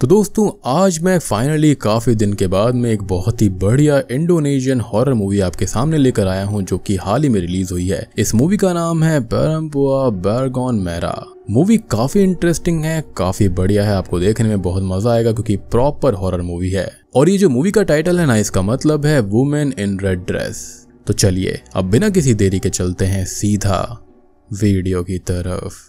तो दोस्तों आज मैं फाइनली काफ़ी दिन के बाद में एक बहुत ही बढ़िया इंडोनेशियन हॉरर मूवी आपके सामने लेकर आया हूं जो कि हाल ही में रिलीज हुई है इस मूवी का नाम है बैरम्पुआ बैरगॉन मैरा मूवी काफी इंटरेस्टिंग है काफी बढ़िया है आपको देखने में बहुत मजा आएगा क्योंकि प्रॉपर हॉरर मूवी है और ये जो मूवी का टाइटल है ना इसका मतलब है वुमेन इन रेड ड्रेस तो चलिए अब बिना किसी देरी के चलते हैं सीधा वीडियो की तरफ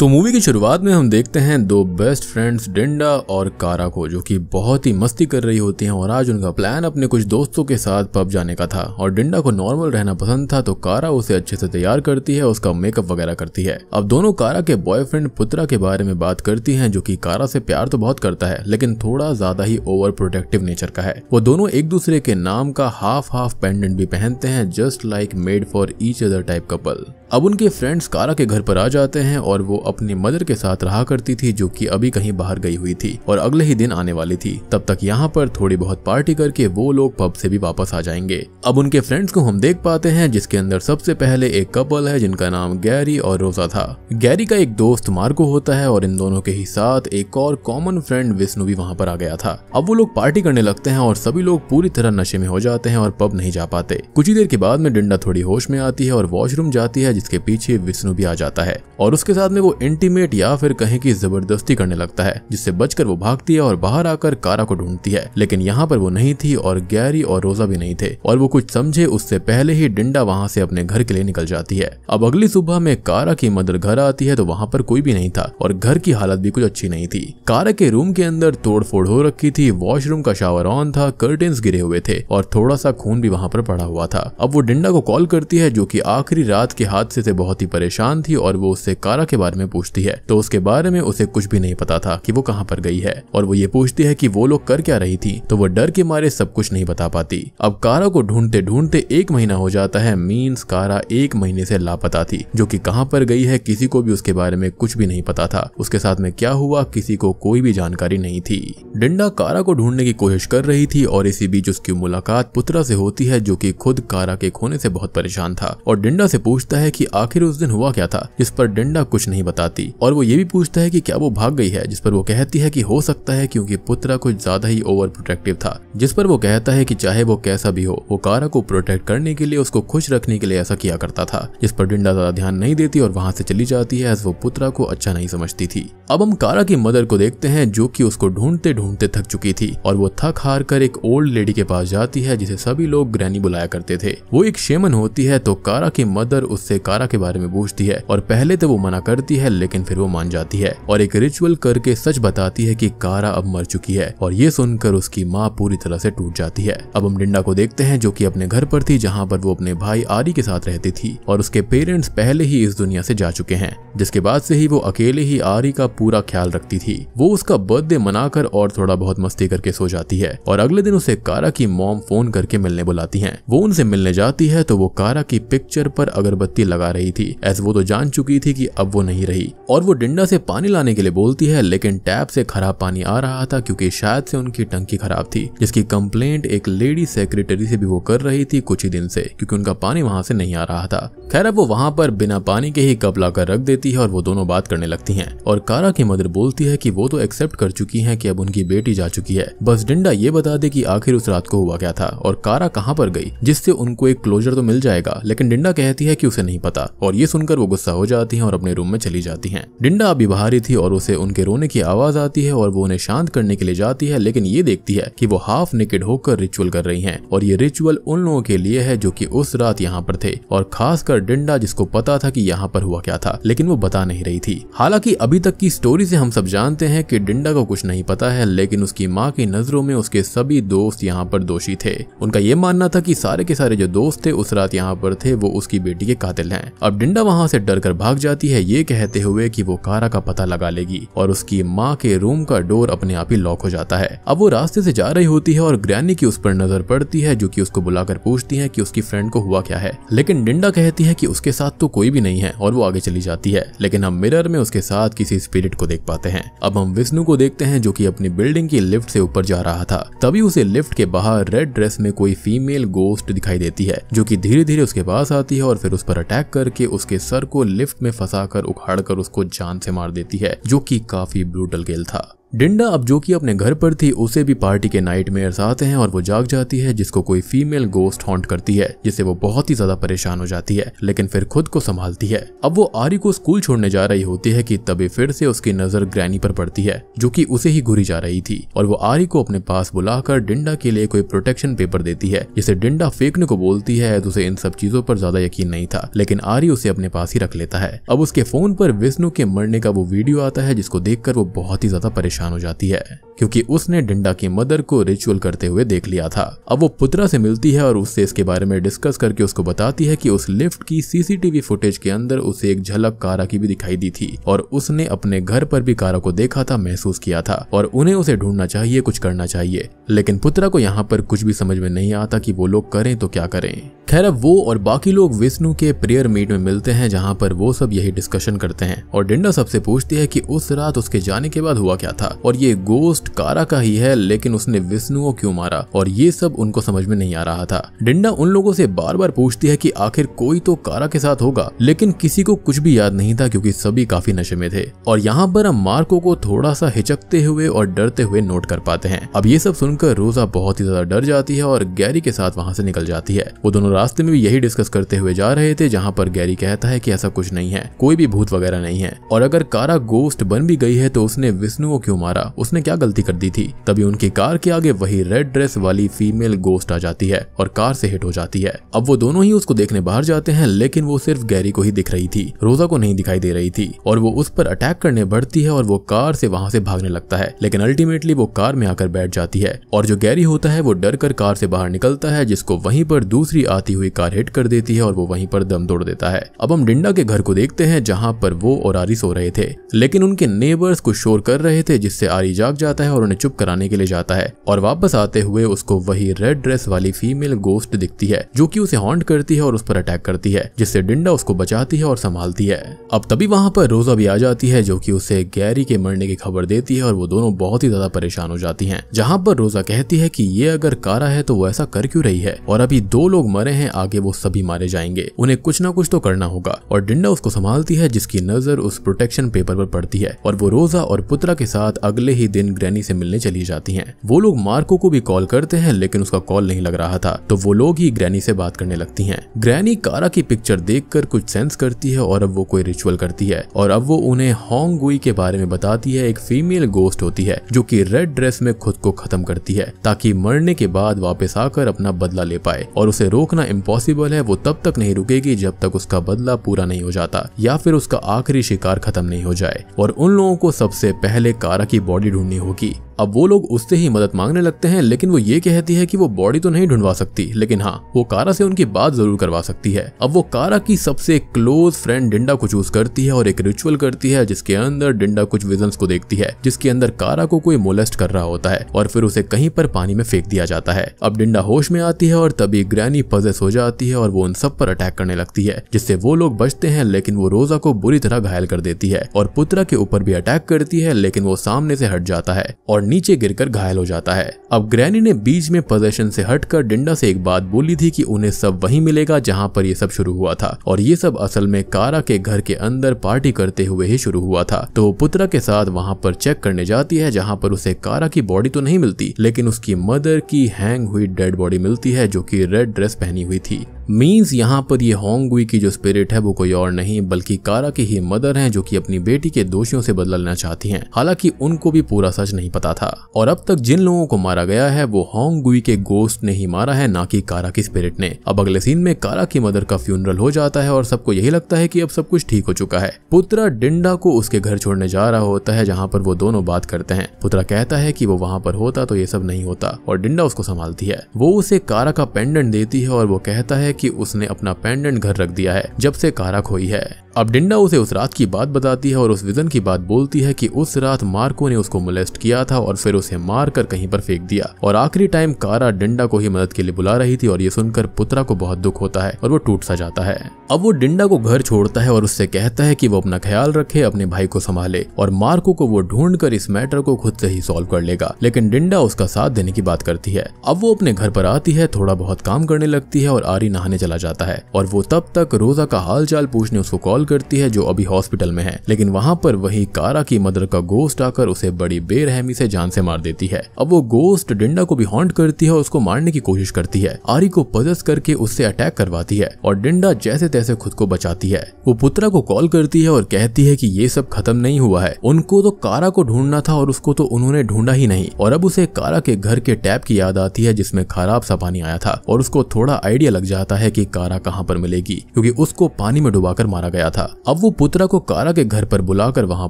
तो मूवी की शुरुआत में हम देखते हैं दो बेस्ट फ्रेंड्स डिंडा और कारा को जो कि बहुत ही मस्ती कर रही होती हैं और आज उनका प्लान अपने कुछ दोस्तों के साथ पब जाने का था और डिंडा को नॉर्मल रहना पसंद था तो कारा उसे अच्छे से तैयार करती है उसका मेकअप वगैरह करती है अब दोनों कारा के बॉयफ्रेंड पुत्रा के बारे में बात करती है जो की कारा से प्यार तो बहुत करता है लेकिन थोड़ा ज्यादा ही ओवर प्रोटेक्टिव नेचर का है वो दोनों एक दूसरे के नाम का हाफ हाफ पेंडेंट भी पहनते हैं just like made for each other type couple अब उनके फ्रेंड्स कारा के घर पर आ जाते हैं और वो अपनी मदर के साथ रहा करती थी जो कि अभी कहीं बाहर गई हुई थी और अगले ही दिन आने वाली थी तब तक यहाँ पर थोड़ी बहुत पार्टी करके वो लोग पब से भी वापस आ जाएंगे अब उनके फ्रेंड्स को हम देख पाते हैं जिसके अंदर सबसे पहले एक कपल है जिनका नाम गैरी और रोजा था गैरी का एक दोस्त मार्को होता है और इन दोनों के ही साथ एक और कॉमन फ्रेंड विष्णु भी वहाँ पर आ गया था अब वो लोग पार्टी करने लगते हैं और सभी लोग पूरी तरह नशे में हो जाते हैं और पब नहीं जा पाते कुछ ही देर के बाद में डिंडा थोड़ी होश में आती है और वॉशरूम जाती है जिसके पीछे विष्णु भी आ जाता है और उसके साथ में वो इंटीमेट या फिर कहीं की जबरदस्ती करने लगता है जिससे बचकर वो भागती है और बाहर आकर कारा को ढूंढती है लेकिन यहाँ पर वो नहीं थी और गैरी और रोजा भी नहीं थे और वो कुछ समझे उससे पहले ही डिंडा वहाँ से अपने घर के लिए निकल जाती है अब अगली सुबह में कारा की मदर घर आती है तो वहाँ पर कोई भी नहीं था और घर की हालत भी कुछ अच्छी नहीं थी कारा के रूम के अंदर तोड़फोड़ हो रखी थी वॉशरूम का शावर ऑन था कर्टेन्स गिरे हुए थे और थोड़ा सा खून भी वहाँ पर पड़ा हुआ था अब वो डिंडा को कॉल करती है जो की आखिरी रात के हाथ हादसे से बहुत ही परेशान थी और वो उससे कारा के बारे में पूछती है तो उसके बारे में उसे कुछ भी नहीं पता था कि वो कहाँ पर गई है और वो ये पूछती है कि वो लोग कर क्या रही थी तो वो डर के मारे सब कुछ नहीं बता पाती अब कारा को ढूंढते ढूंढते एक महीना हो जाता है मीन्स कारा एक महीने से लापता थी जो की कहाँ पर गई है किसी को भी उसके बारे में कुछ भी नहीं पता था उसके साथ में क्या हुआ किसी को कोई भी जानकारी नहीं थी डिंडा कारा को ढूंढने की कोशिश कर रही थी और इसी बीच उसकी मुलाकात पुत्रा से होती है जो कि खुद कारा के खोने से बहुत परेशान था और डिंडा से पूछता है कि आखिर उस दिन हुआ क्या था जिस पर डिंडा कुछ नहीं बताती और वो ये भी पूछता है कि क्या वो भाग गई है जिस पर वो कहती है कि हो सकता है क्योंकि पुत्रा कुछ ज्यादा ही ओवर प्रोटेक्टिव था जिस पर वो कहता है कि चाहे वो कैसा भी हो वो कारा को प्रोटेक्ट करने के लिए उसको खुश रखने के लिए ऐसा किया करता था जिस पर डिंडा ज्यादा ध्यान नहीं देती और वहाँ से चली जाती है वो पुत्रा को अच्छा नहीं समझती थी अब हम कारा की मदर को देखते हैं जो की उसको ढूंढते ढूंढते थक चुकी थी और वो थक हार कर एक ओल्ड लेडी के पास जाती है जिसे सभी लोग ग्रैनी बुलाया करते थे वो एक शेमन होती है तो कारा की मदर उससे कारा के बारे में पूछती है और पहले तो वो मना करती है लेकिन फिर वो मान जाती है और एक रिचुअल करके सच बताती है की कारा अब मर चुकी है और ये सुनकर उसकी माँ पूरी तरह से टूट जाती है अब हम डिंडा को देखते हैं जो की अपने घर पर थी जहाँ पर वो अपने भाई आरी के साथ रहती थी और उसके पेरेंट्स पहले ही इस दुनिया से जा चुके हैं जिसके बाद से ही वो अकेले ही आरी का पूरा ख्याल रखती थी वो उसका बर्थडे मनाकर और थोड़ा बहुत मस्ती करके सो जाती है और अगले दिन उसे कारा की मॉम फोन करके मिलने बुलाती है वो उनसे मिलने जाती है तो वो कारा की पिक्चर पर अगरबत्ती लगा लगा रही थी एस वो तो जान चुकी थी कि अब वो नहीं रही और वो डिंडा से पानी लाने के लिए बोलती है लेकिन टैप से खराब पानी आ रहा था क्योंकि शायद से उनकी टंकी खराब थी जिसकी कंप्लेंट एक लेडी सेक्रेटरी से भी वो कर रही थी कुछ ही दिन से क्योंकि उनका पानी वहां से नहीं आ रहा था खैर अब वो वहां पर बिना पानी के ही कप लाकर रख देती है और वो दोनों बात करने लगती है और कारा की मदर बोलती है की वो तो एक्सेप्ट कर चुकी है की अब उनकी बेटी जा चुकी है बस डिंडा ये बता दे की आखिर उस रात को हुआ क्या था और कारा कहाँ पर गई जिससे उनको एक क्लोजर तो मिल जाएगा लेकिन डिंडा कहती है की उसे नहीं पता और ये सुनकर वो गुस्सा हो जाती है और अपने रूम में चली जाती है डिंडा अभी बाहर ही थी और उसे उनके रोने की आवाज आती है और वो उन्हें शांत करने के लिए जाती है लेकिन ये देखती है की वो हाफ निकेड होकर रिचुअल कर रही है और ये रिचुअल उन लोगों के लिए है जो की उस रात यहाँ पर थे और खास डिंडा जिसको पता था की यहाँ पर हुआ क्या था लेकिन वो बता नहीं रही थी हालांकि अभी तक की स्टोरी से हम सब जानते हैं कि डिंडा को कुछ नहीं पता है लेकिन उसकी माँ की नजरों में उसके सभी दोस्त यहाँ पर दोषी थे उनका ये मानना था कि सारे के सारे जो दोस्त थे उस रात यहाँ पर थे वो उसकी बेटी के कातिल शामिल हैं अब डिंडा वहाँ से डर भाग जाती है ये कहते हुए कि वो कारा का पता लगा लेगी और उसकी माँ के रूम का डोर अपने आप ही लॉक हो जाता है अब वो रास्ते से जा रही होती है और ग्रैनी की उस पर नजर पड़ती है जो की उसको बुलाकर पूछती है की उसकी फ्रेंड को हुआ क्या है लेकिन डिंडा कहती है की उसके साथ तो कोई भी नहीं है और वो आगे चली जाती है लेकिन हम मिरर में उसके साथ किसी स्पिरिट को देख पाते हैं अब हम विष्णु को देखते हैं जो की अपनी बिल्डिंग की लिफ्ट से ऊपर जा रहा था तभी उसे लिफ्ट के बाहर रेड ड्रेस में कोई फीमेल गोस्ट दिखाई देती है जो की धीरे धीरे उसके पास आती है और फिर उस पर अटैक अटैक करके उसके सर को लिफ्ट में फंसाकर उखाड़कर उसको जान से मार देती है जो कि काफी ब्रूटल गेल था डिंडा अब जो कि अपने घर पर थी उसे भी पार्टी के नाइट मेयर आते हैं और वो जाग जाती है जिसको कोई फीमेल गोस्ट हॉन्ट करती है जिससे वो बहुत ही ज्यादा परेशान हो जाती है लेकिन फिर खुद को संभालती है अब वो आरी को स्कूल छोड़ने जा रही होती है कि तभी फिर से उसकी नजर ग्रैनी पर पड़ती है जो की उसे ही घुरी जा रही थी और वो आरी को अपने पास बुलाकर डिंडा के लिए कोई प्रोटेक्शन पेपर देती है जिसे डिंडा फेंकने को बोलती है तो उसे इन सब चीजों पर ज्यादा यकीन नहीं था लेकिन आरी उसे अपने पास ही रख लेता है अब उसके फोन पर विष्णु के मरने का वो वीडियो आता है जिसको देखकर वो बहुत ही ज्यादा परेशान परेशान हो जाती है क्योंकि उसने डिंडा की मदर को रिचुअल करते हुए देख लिया था अब वो पुत्रा से मिलती है और उससे इसके बारे में डिस्कस करके उसको बताती है कि उस लिफ्ट की सीसीटीवी फुटेज के अंदर उसे एक झलक कारा की भी दिखाई दी थी और उसने अपने घर पर भी कारा को देखा था महसूस किया था और उन्हें उसे ढूंढना चाहिए कुछ करना चाहिए लेकिन पुत्रा को यहाँ पर कुछ भी समझ में नहीं आता की वो लोग करें तो क्या करें खैर अब वो और बाकी लोग विष्णु के प्रेयर मीट में मिलते हैं जहाँ पर वो सब यही डिस्कशन करते हैं और डिंडा सबसे पूछती है की उस रात उसके जाने के बाद हुआ क्या था था और ये गोस्ट कारा का ही है लेकिन उसने विष्णु को क्यों मारा और ये सब उनको समझ में नहीं आ रहा था डिंडा उन लोगों से बार बार पूछती है कि आखिर कोई तो कारा के साथ होगा लेकिन किसी को कुछ भी याद नहीं था क्योंकि सभी काफी नशे में थे और यहाँ पर हम मार्को को थोड़ा सा हिचकते हुए और डरते हुए नोट कर पाते हैं अब ये सब सुनकर रोजा बहुत ही ज्यादा डर जाती है और गैरी के साथ वहां से निकल जाती है वो दोनों रास्ते में भी यही डिस्कस करते हुए जा रहे थे जहाँ पर गैरी कहता है की ऐसा कुछ नहीं है कोई भी भूत वगैरह नहीं है और अगर कारा गोस्ट बन भी गई है तो उसने विष्णु को क्यों मारा उसने क्या गलती कर दी थी तभी उनकी कार के आगे वही रेड ड्रेस वाली फीमेल गोस्ट आ जाती है और कार से हिट हो जाती है अब वो दोनों ही उसको देखने बाहर जाते हैं लेकिन वो सिर्फ गैरी को ही दिख रही थी रोजा को नहीं दिखाई दे रही थी और वो उस पर अटैक करने बढ़ती है और वो कार से वहां से भागने लगता है लेकिन अल्टीमेटली वो कार में आकर बैठ जाती है और जो गैरी होता है वो डर कर कार से बाहर निकलता है जिसको वहीं पर दूसरी आती हुई कार हिट कर देती है और वो वहीं पर दम तोड़ देता है अब हम डिंडा के घर को देखते हैं जहाँ पर वो और आरी सो रहे थे लेकिन उनके नेबर्स कुछ शोर कर रहे थे जिससे आरी जाग जाता है और उन्हें चुप कराने के लिए जाता है और वापस आते हुए उसको वही रेड ड्रेस वाली फीमेल गोस्ट दिखती है जो की उसे हॉन्ट करती है और उस पर अटैक करती है जिससे डिंडा उसको बचाती है और संभालती है अब तभी वहां पर रोजा भी आ जाती है जो की उसे गैरी के मरने की खबर देती है और वो दोनों बहुत ही ज्यादा परेशान हो जाती है जहाँ पर रोजा कहती है की ये अगर कारा है तो वो ऐसा कर क्यूँ रही है और अभी दो लोग मरे हैं आगे वो सभी मारे जाएंगे उन्हें कुछ ना कुछ तो करना होगा और डिंडा उसको संभालती है जिसकी नजर उस प्रोटेक्शन पेपर पर पड़ती है और वो रोजा और पुत्रा के साथ अगले ही दिन ग्रैनी से मिलने चली जाती है वो लोग मार्को को भी कॉल करते हैं लेकिन उसका कॉल नहीं लग रहा था तो वो लोग ही ग्रैनी से बात करने लगती है ग्रैनी कारा की पिक्चर देखकर कुछ सेंस करती है और अब वो कोई रिचुअल करती है और अब वो उन्हें हॉन्ग गुई के बारे में बताती है एक फीमेल गोस्ट होती है जो की रेड ड्रेस में खुद को खत्म करती है ताकि मरने के बाद वापस आकर अपना बदला ले पाए और उसे रोकना इम्पोसिबल है वो तब तक नहीं रुकेगी जब तक उसका बदला पूरा नहीं हो जाता या फिर उसका आखिरी शिकार खत्म नहीं हो जाए और उन लोगों को सबसे पहले कारा की बॉडी ढूंढनी होगी अब वो लोग उससे ही मदद मांगने लगते हैं लेकिन वो ये कहती है कि वो बॉडी तो नहीं ढूंढवा सकती लेकिन हाँ वो कारा से उनकी बात जरूर करवा सकती है अब वो कारा की सबसे क्लोज फ्रेंड डिंडा को चूज करती है और एक रिचुअल करती है जिसके अंदर डिंडा कुछ विजन को देखती है जिसके अंदर कारा को कोई मोलेस्ट कर रहा होता है और फिर उसे कहीं पर पानी में फेंक दिया जाता है अब डिंडा होश में आती है और तभी ग्रैनी पजेस हो जाती है और वो उन सब पर अटैक करने लगती है जिससे वो लोग बचते हैं लेकिन वो रोजा को बुरी तरह घायल कर देती है और पुत्रा के ऊपर भी अटैक करती है लेकिन वो सामने से हट जाता है और नीचे गिरकर घायल हो जाता है अब ग्रैनी ने बीच में प्रदर्शन से हटकर डिंडा से एक बात बोली थी कि उन्हें सब वही मिलेगा जहां पर ये सब शुरू हुआ था और ये सब असल में कारा के घर के अंदर पार्टी करते हुए ही शुरू हुआ था तो वो पुत्रा के साथ वहां पर चेक करने जाती है जहां पर उसे कारा की बॉडी तो नहीं मिलती लेकिन उसकी मदर की हैंग हुई डेड बॉडी मिलती है जो की रेड ड्रेस पहनी हुई थी मीन्स यहाँ पर ये होंगुई की जो स्पिरिट है वो कोई और नहीं बल्कि कारा की ही मदर हैं जो कि अपनी बेटी के दोषियों से बदला लेना चाहती हैं हालांकि उनको भी पूरा सच नहीं पता था और अब तक जिन लोगों को मारा गया है वो होंगुई के गोस्ट ने ही मारा है ना कि कारा की स्पिरिट ने अब अगले सीन में कारा की मदर का फ्यूनरल हो जाता है और सबको यही लगता है की अब सब कुछ ठीक हो चुका है पुत्रा डिंडा को उसके घर छोड़ने जा रहा होता है जहाँ पर वो दोनों बात करते हैं पुत्रा कहता है की वो वहाँ पर होता तो ये सब नहीं होता और डिंडा उसको संभालती है वो उसे कारा का पेंडेंट देती है और वो कहता है कि उसने अपना पेंडेंट घर रख दिया है जब से कारा खोई है अब डिंडा उसे उस रात की बात बताती है और उस विजन की बात बोलती है कि उस रात मार्को ने उसको मोलेस्ट किया था और फिर उसे मार कर कहीं पर फेंक दिया और आखिरी टाइम कारा डिंडा को ही मदद के लिए बुला रही थी और ये सुनकर पुत्रा को बहुत दुख होता है और वो टूट सा जाता है अब वो डिंडा को घर छोड़ता है और उससे कहता है कि वो अपना ख्याल रखे अपने भाई को संभाले और मार्को को वो ढूंढ कर इस मैटर को खुद से ही सॉल्व कर लेगा लेकिन डिंडा उसका साथ देने की बात करती है अब वो अपने घर पर आती है थोड़ा बहुत काम करने लगती है और आरी नहाने चला जाता है और वो तब तक रोजा का हाल चाल पूछने उसको कॉल करती है जो अभी हॉस्पिटल में है लेकिन वहाँ पर वही कारा की मदर का गोस्ट आकर उसे बड़ी बेरहमी से जान से मार देती है अब वो गोस्ट डिंडा को भी हॉन्ट करती है और उसको मारने की कोशिश करती है आरी को पजस करके उससे अटैक करवाती है और डिंडा जैसे तैसे खुद को बचाती है वो पुत्रा को कॉल करती है और कहती है की ये सब खत्म नहीं हुआ है उनको तो कारा को ढूंढना था और उसको तो उन्होंने ढूंढा ही नहीं और अब उसे कारा के घर के टैप की याद आती है जिसमें खराब सा पानी आया था और उसको थोड़ा आइडिया लग जाता है कि कारा कहाँ पर मिलेगी क्योंकि उसको पानी में डुबाकर मारा गया था था अब वो पुत्रा को कारा के घर पर बुलाकर वहाँ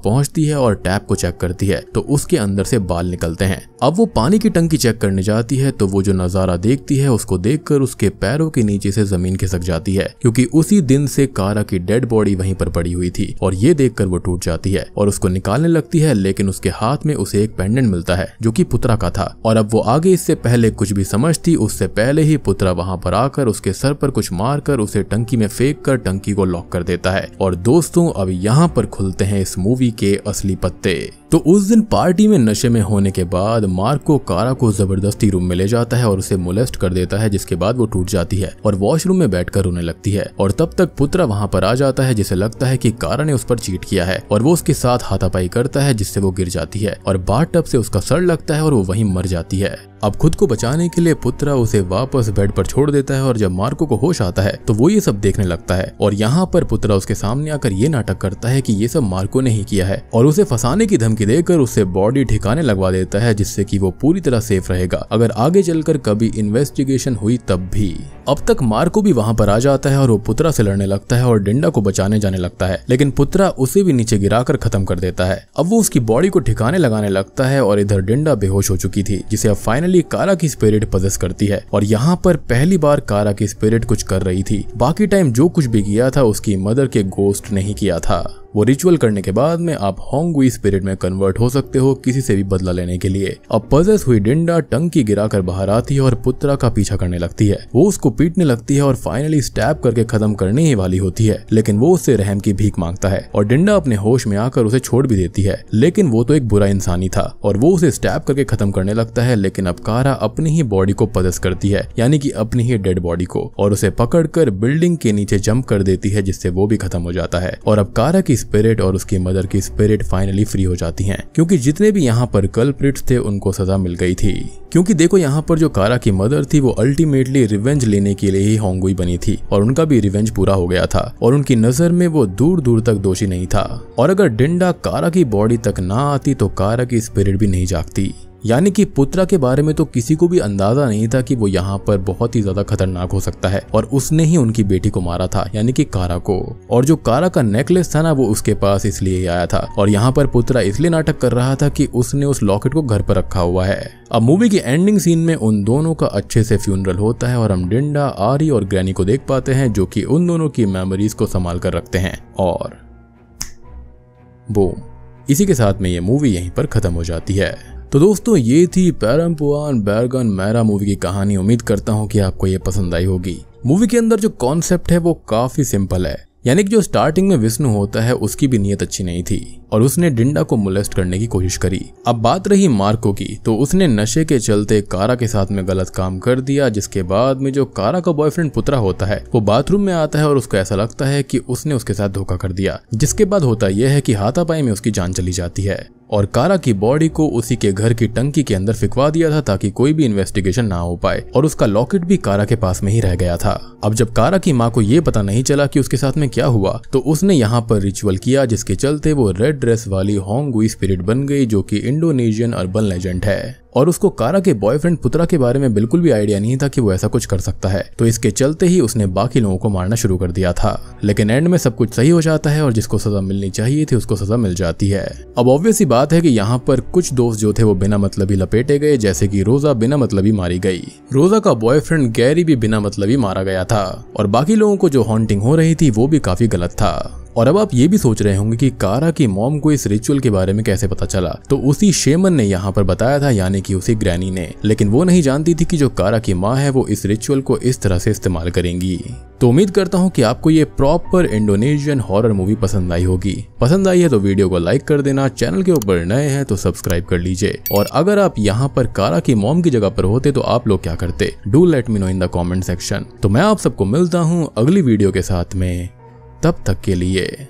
पहुँचती है और टैप को चेक करती है तो उसके अंदर से बाल निकलते हैं अब वो पानी की टंकी चेक करने जाती है तो वो जो नजारा देखती है उसको देखकर उसके पैरों के नीचे से जमीन खिसक जाती है क्योंकि उसी दिन से कारा की डेड बॉडी वहीं पर पड़ी हुई थी और ये देखकर वो टूट जाती है और उसको निकालने लगती है लेकिन उसके हाथ में उसे एक पेंडेंट मिलता है जो की पुत्रा का था और अब वो आगे इससे पहले कुछ भी समझती उससे पहले ही पुत्रा वहाँ पर आकर उसके सर पर कुछ मार कर उसे टंकी में फेंक कर टंकी को लॉक कर देता है और दोस्तों अब यहाँ पर खुलते हैं इस मूवी के असली पत्ते तो उस दिन पार्टी में नशे में होने के बाद मार्को कारा को जबरदस्ती रूम में ले जाता है और उसे मोलेस्ट कर देता है जिसके बाद वो टूट जाती है और वॉशरूम में बैठकर रोने लगती है और तब तक पुत्रा वहाँ पर आ जाता है जिसे लगता है कि कारा ने उस पर चीट किया है और वो उसके साथ हाथापाई करता है जिससे वो गिर जाती है और बाट से उसका सर लगता है और वो वही मर जाती है अब खुद को बचाने के लिए पुत्रा उसे वापस बेड पर छोड़ देता है और जब मार्को को होश आता है तो वो ये सब देखने लगता है और यहाँ पर पुत्रा उसके सामने आकर ये नाटक करता है कि ये सब मार्को ने ही किया है और उसे फंसाने की धमकी देकर उससे बॉडी ठिकाने लगवा देता है जिससे की वो पूरी तरह सेफ रहेगा अगर आगे चलकर कभी इन्वेस्टिगेशन हुई तब भी अब तक मार्को भी वहां पर आ जाता है और वो पुत्रा से लड़ने लगता है और डिंडा को बचाने जाने लगता है लेकिन पुत्रा उसे भी नीचे गिराकर खत्म कर देता है अब वो उसकी बॉडी को ठिकाने लगाने लगता है और इधर डिंडा बेहोश हो चुकी थी जिसे अब फाइनल फाइनली कारा की स्पिरिट पजस करती है और यहाँ पर पहली बार कारा की स्पिरिट कुछ कर रही थी बाकी टाइम जो कुछ भी किया था उसकी मदर के गोस्ट नहीं किया था वो रिचुअल करने के बाद में आप होंगुई स्पिरिट में कन्वर्ट हो सकते हो किसी से भी बदला लेने के लिए अब पजस हुई डिंडा टंकी गिरा कर बाहर आती है और पुत्रा का पीछा करने लगती है वो उसको पीटने लगती है और फाइनली स्टैप करके खत्म करने ही वाली होती है लेकिन वो उससे रहम की भीख मांगता है और डिंडा अपने होश में आकर उसे छोड़ भी देती है लेकिन वो तो एक बुरा इंसान ही था और वो उसे स्टैप करके खत्म करने लगता है लेकिन अब कारा अपनी ही बॉडी को पजस करती है यानी की अपनी ही डेड बॉडी को और उसे पकड़ बिल्डिंग के नीचे जंप कर देती है जिससे वो भी खत्म हो जाता है और अब कारा की स्पिरिट और उसकी मदर की स्पिरिट फाइनली फ्री हो जाती हैं क्योंकि जितने भी यहाँ पर कल्प्रिट्स थे उनको सजा मिल गई थी क्योंकि देखो यहाँ पर जो कारा की मदर थी वो अल्टीमेटली रिवेंज लेने के लिए ही होंगुई बनी थी और उनका भी रिवेंज पूरा हो गया था और उनकी नजर में वो दूर दूर तक दोषी नहीं था और अगर डिंडा कारा की बॉडी तक ना आती तो कारा की स्पिरिट भी नहीं जागती यानी कि पुत्रा के बारे में तो किसी को भी अंदाजा नहीं था कि वो यहाँ पर बहुत ही ज्यादा खतरनाक हो सकता है और उसने ही उनकी बेटी को मारा था यानी कि कारा को और जो कारा का नेकलेस था ना वो उसके पास इसलिए आया था और यहाँ पर पुत्रा इसलिए नाटक कर रहा था कि उसने उस लॉकेट को घर पर रखा हुआ है अब मूवी की एंडिंग सीन में उन दोनों का अच्छे से फ्यूनरल होता है और हम डिंडा आरी और ग्रैनी को देख पाते हैं जो कि उन दोनों की मेमोरीज को संभाल कर रखते हैं और वो इसी के साथ में ये मूवी यहीं पर खत्म हो जाती है तो दोस्तों ये थी पैरम्पुआन बैरगन मैरा मूवी की कहानी उम्मीद करता हूँ कि आपको ये पसंद आई होगी मूवी के अंदर जो कॉन्सेप्ट है वो काफी सिंपल है यानी कि जो स्टार्टिंग में विष्णु होता है उसकी भी नीयत अच्छी नहीं थी और उसने डिंडा को मोलेस्ट करने की कोशिश करी अब बात रही मार्को की तो उसने नशे के चलते कारा के साथ में गलत काम कर दिया जिसके बाद में जो कारा का बॉयफ्रेंड पुत्रा होता है वो बाथरूम में आता है और उसको ऐसा लगता है की उसने उसके साथ धोखा कर दिया जिसके बाद होता यह है की हाथापाई में उसकी जान चली जाती है और कारा की बॉडी को उसी के घर की टंकी के अंदर फिकवा दिया था ताकि कोई भी इन्वेस्टिगेशन ना हो पाए और उसका लॉकेट भी कारा के पास में ही रह गया था अब जब कारा की माँ को ये पता नहीं चला कि उसके साथ में क्या हुआ तो उसने यहाँ पर रिचुअल किया जिसके चलते वो रेड ड्रेस वाली होंग स्पिरिट बन गई जो कि इंडोनेशियन अर्बन लेजेंड है और उसको कारा के बॉयफ्रेंड पुत्रा के बारे में बिल्कुल भी आइडिया नहीं था कि वो ऐसा कुछ कर सकता है तो इसके चलते ही उसने बाकी लोगों को मारना शुरू कर दिया था लेकिन एंड में सब कुछ सही हो जाता है और जिसको सजा मिलनी चाहिए थी उसको सजा मिल जाती है अब ऑब्वियस ही बात है कि यहाँ पर कुछ दोस्त जो थे वो बिना मतलब ही लपेटे गए जैसे की रोजा बिना मतलब ही मारी गई रोजा का बॉयफ्रेंड गैरी भी बिना मतलब ही मारा गया था और बाकी लोगों को जो हॉन्टिंग हो रही थी वो भी काफी गलत था और अब आप ये भी सोच रहे होंगे कि कारा की मॉम को इस रिचुअल के बारे में कैसे पता चला तो उसी शेमन ने यहाँ पर बताया था यानी कि उसी ग्रैनी ने लेकिन वो नहीं जानती थी कि जो कारा की माँ है वो इस रिचुअल को इस तरह से इस्तेमाल करेंगी तो उम्मीद करता हूँ कि आपको ये प्रॉपर इंडोनेशियन हॉरर मूवी पसंद आई होगी पसंद आई है तो वीडियो को लाइक कर देना चैनल के ऊपर नए हैं तो सब्सक्राइब कर लीजिए और अगर आप यहाँ पर कारा की मॉम की जगह पर होते तो आप लोग क्या करते do let me know in the comment section तो मैं आप सबको मिलता हूँ अगली वीडियो के साथ में तब तक के लिए